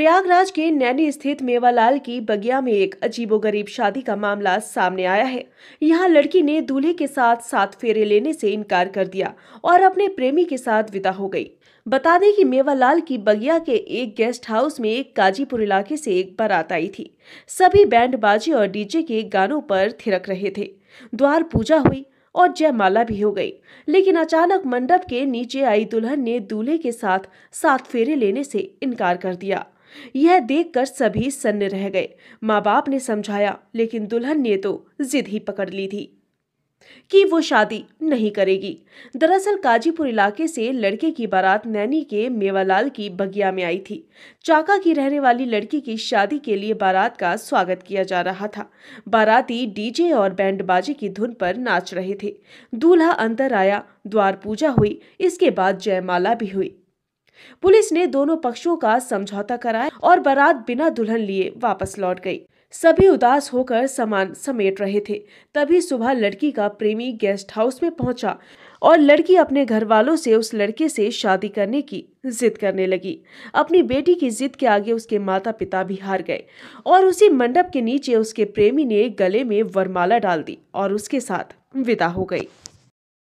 प्रयागराज के नैनी स्थित मेवालाल की बगिया में एक अजीबोगरीब शादी का मामला सामने आया है यहाँ लड़की ने दूल्हे के साथ सात फेरे लेने से इनकार कर दिया और अपने प्रेमी के साथ विदा हो गई बता दें कि मेवालाल की बगिया के एक गेस्ट हाउस में एक काजीपुर इलाके से एक बारात आई थी सभी बैंड बाजी और डीजे के गानों पर थिरक रहे थे द्वार पूजा हुई और जयमाला भी हो गई लेकिन अचानक मंडप के नीचे आई दुल्हन ने दूल्हे के साथ सात फेरे लेने से इनकार कर दिया यह देखकर सभी सन्न रह गए माँ बाप ने समझाया लेकिन दुल्हन ने तो जिद ही पकड़ ली थी कि वो शादी नहीं करेगी दरअसल काजीपुर इलाके से लड़के की बारात नैनी के मेवालाल की बगिया में आई थी चाका की रहने वाली लड़की की शादी के लिए बारात का स्वागत किया जा रहा था बाराती डीजे और बैंड बाजे की धुन पर नाच रहे थे दूल्हा अंदर आया द्वार पूजा हुई इसके बाद जयमाला भी हुई पुलिस ने दोनों पक्षों का समझौता कराया और बारात बिना दुल्हन लिए वापस लौट गई सभी उदास होकर सामान समेट रहे थे तभी सुबह लड़की का प्रेमी गेस्ट हाउस में पहुंचा और लड़की अपने घर वालों से उस लड़के से शादी करने की जिद करने लगी अपनी बेटी की जिद के आगे उसके माता पिता भी हार गए और उसी मंडप के नीचे उसके प्रेमी ने गले में वरमाला डाल दी और उसके साथ विदा हो गई